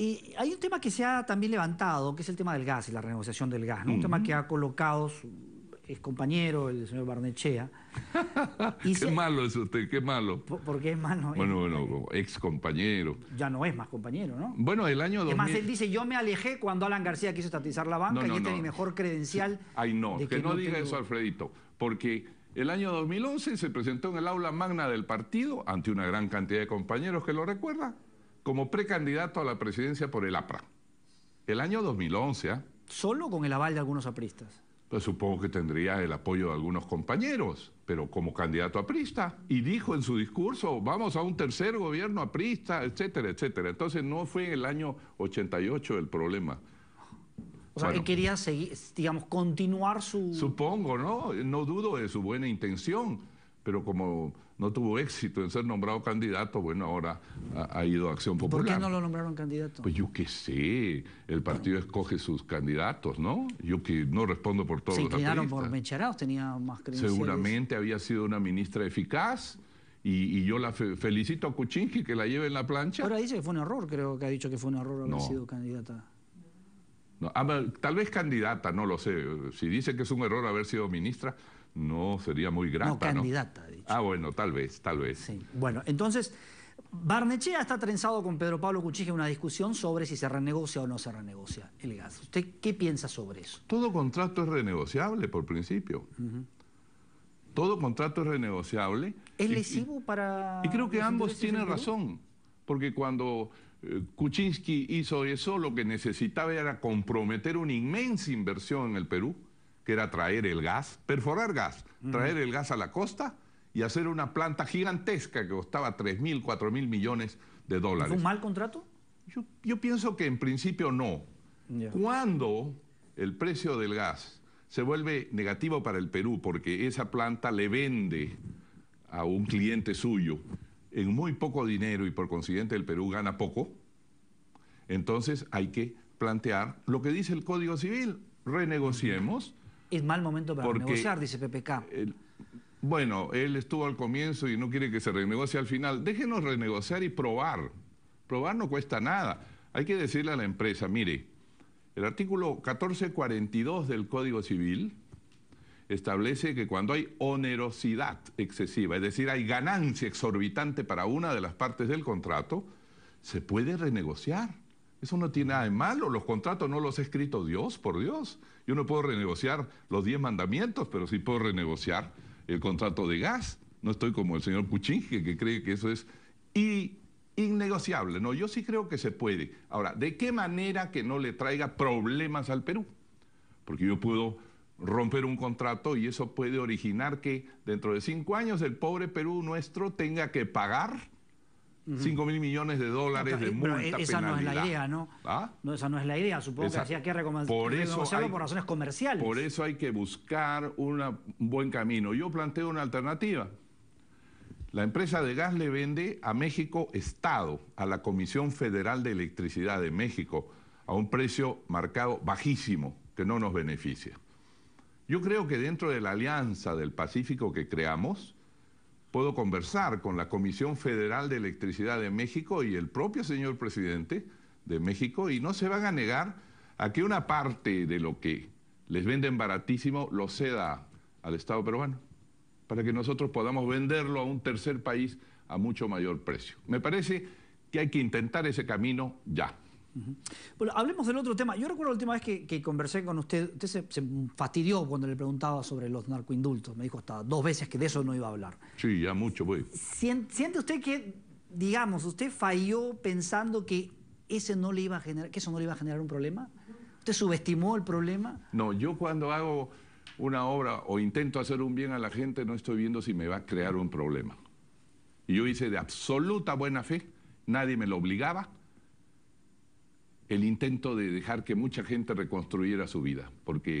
y hay un tema que se ha también levantado, que es el tema del gas y la renegociación del gas, ¿no? Un tema que ha colocado su ex compañero, el señor Barnechea. qué malo es usted, qué malo. ¿Por qué es malo. Bueno, bueno, ex compañero. Ya no es más compañero, ¿no? Bueno, el año Es más, él dice, yo me alejé cuando Alan García quiso estatizar la banca y este mi mejor credencial. Ay, no, que, no, diga eso, Alfredito, porque el año 2011 se presentó en el aula magna del partido, ante una gran cantidad de compañeros que lo recuerdan, como precandidato a la presidencia por el APRA. El año 2011. ¿ah? ¿Solo con el aval de algunos apristas? Pues supongo que tendría el apoyo de algunos compañeros, pero como candidato aprista. Y dijo en su discurso, vamos a un tercer gobierno aprista, etcétera, etcétera. Entonces no fue en el año 88 el problema. O sea, que quería seguir, digamos, continuar su... Supongo, ¿no? No dudo de su buena intención pero como no tuvo éxito en ser nombrado candidato, bueno, ahora ha, ido a Acción Popular. ¿Por qué no lo nombraron candidato? Pues yo qué sé, el partido escoge sus candidatos, ¿no? Yo que no respondo por todos Se los inclinaron por Mecheraos, tenía más credenciales. Seguramente había sido una ministra eficaz, y, yo la felicito a Kuczynski que la lleve en la plancha. Ahora dice que fue un error, creo que ha dicho que fue un error haber sido candidata. tal vez candidata, no lo sé. Si dice que es un error haber sido ministra, no sería muy grata. No, candidata, Dicho. Ah, bueno, tal vez, tal vez. Sí. Bueno, entonces, Barnechea está trenzado con Pedro Pablo en una discusión sobre si se renegocia o no se renegocia el gas. ¿Usted qué piensa sobre eso? Todo contrato es renegociable, por principio. Todo contrato es renegociable. ¿Es lesivo para.? Y creo que ambos tienen razón, porque cuando. Eh, Kuczynski hizo eso, lo que necesitaba era comprometer una inmensa inversión en el Perú, que era traer el gas, perforar gas, traer el gas a la costa y hacer una planta gigantesca que costaba 3.000, mil, mil millones de dólares. un mal contrato? Yo, pienso que en principio no. Cuando el precio del gas se vuelve negativo para el Perú porque esa planta le vende a un cliente suyo en muy poco dinero y por consiguiente el Perú gana poco, entonces hay que plantear lo que dice el Código Civil, renegociemos es mal momento para renegociar, dice PPK. bueno, él estuvo al comienzo y no quiere que se renegocie al final. Déjenos renegociar y probar. Probar no cuesta nada. Hay que decirle a la empresa, mire, el artículo 1442 del Código Civil establece que cuando hay onerosidad excesiva, es decir, hay ganancia exorbitante para una de las partes del contrato, se puede renegociar. Eso no tiene nada de malo, los contratos no los ha escrito Dios, por Dios. Yo no puedo renegociar los diez mandamientos, pero sí puedo renegociar el contrato de gas. No estoy como el señor Puchinje, que cree que eso es innegociable. No, yo sí creo que se puede. Ahora, ¿de qué manera que no le traiga problemas al Perú? Porque yo puedo romper un contrato y eso puede originar que dentro de cinco años el pobre Perú nuestro tenga que pagar 5 mil millones de dólares de eh, multa esa no es la idea, ¿no? ¿Ah? ¿no? Esa no es la idea, supongo que hacía que por eso por razones comerciales. Por eso hay que buscar un buen camino. Yo planteo una alternativa. La empresa de gas le vende a México Estado, a la Comisión Federal de Electricidad de México, a un precio marcado bajísimo, que no nos beneficia. Yo creo que dentro de la alianza del Pacífico que creamos, puedo conversar con la Comisión Federal de Electricidad de México y el propio señor presidente de México y no se van a negar a que una parte de lo que les venden baratísimo lo ceda al Estado peruano para que nosotros podamos venderlo a un tercer país a mucho mayor precio. Me parece que hay que intentar ese camino ya. Bueno, hablemos del otro tema. Yo recuerdo la última vez que, conversé con usted, usted se, fastidió cuando le preguntaba sobre los narcoindultos. Me dijo hasta dos veces que de eso no iba a hablar. Sí, ya mucho, pues. ¿Siente usted que, digamos, usted falló pensando que, ese no le iba a generar, que eso no le iba a generar un problema? ¿Usted subestimó el problema? No, yo cuando hago una obra o intento hacer un bien a la gente, no estoy viendo si me va a crear un problema. Y yo hice de absoluta buena fe, nadie me lo obligaba, el intento de dejar que mucha gente reconstruyera su vida, porque